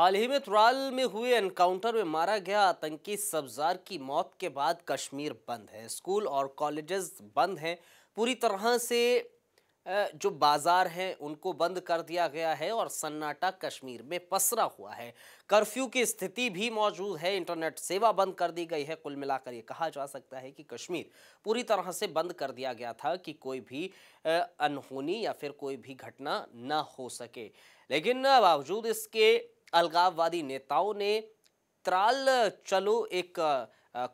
हाल ही में तुराल में हुए एनकाउंटर में मारा गया आतंकी सब्जार की मौत के बाद कश्मीर बंद है स्कूल और कॉलेजेस बंद हैं पूरी तरह से जो बाज़ार हैं उनको बंद कर दिया गया है और सन्नाटा कश्मीर में पसरा हुआ है कर्फ्यू की स्थिति भी मौजूद है इंटरनेट सेवा बंद कर दी गई है कुल मिलाकर ये कहा जा सकता है कि कश्मीर पूरी तरह से बंद कर दिया गया था कि कोई भी अनहोनी या फिर कोई भी घटना ना हो सके लेकिन बावजूद इसके अलगाववादी नेताओं ने त्राल चलो एक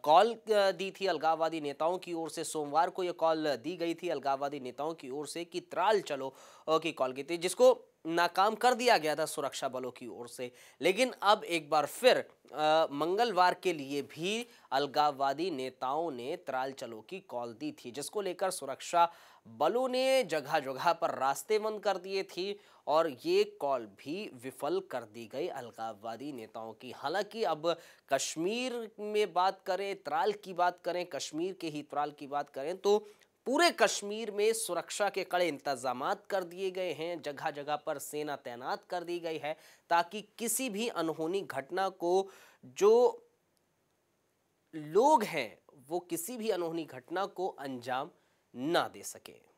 कॉल दी थी अलगाववादी नेताओं की ओर से सोमवार को यह कॉल दी गई थी अलगाववादी नेताओं की ओर से कि त्राल चलो की कॉल की थी जिसको नाकाम कर दिया गया था सुरक्षा बलों की ओर से लेकिन अब एक बार फिर आ, मंगलवार के लिए भी अलगाववादी नेताओं ने त्राल चलो की कॉल दी थी जिसको लेकर सुरक्षा बलों ने जगह जगह पर रास्ते बंद कर दिए थी और ये कॉल भी विफल कर दी गई अलगाववादी नेताओं की हालांकि अब कश्मीर में बात करें त्राल की बात करें कश्मीर के ही त्राल की बात करें तो पूरे कश्मीर में सुरक्षा के कड़े इंतजाम कर दिए गए हैं जगह जगह पर सेना तैनात कर दी गई है ताकि किसी भी अनहोनी घटना को जो लोग हैं वो किसी भी अनहोनी घटना को अंजाम ना दे सकें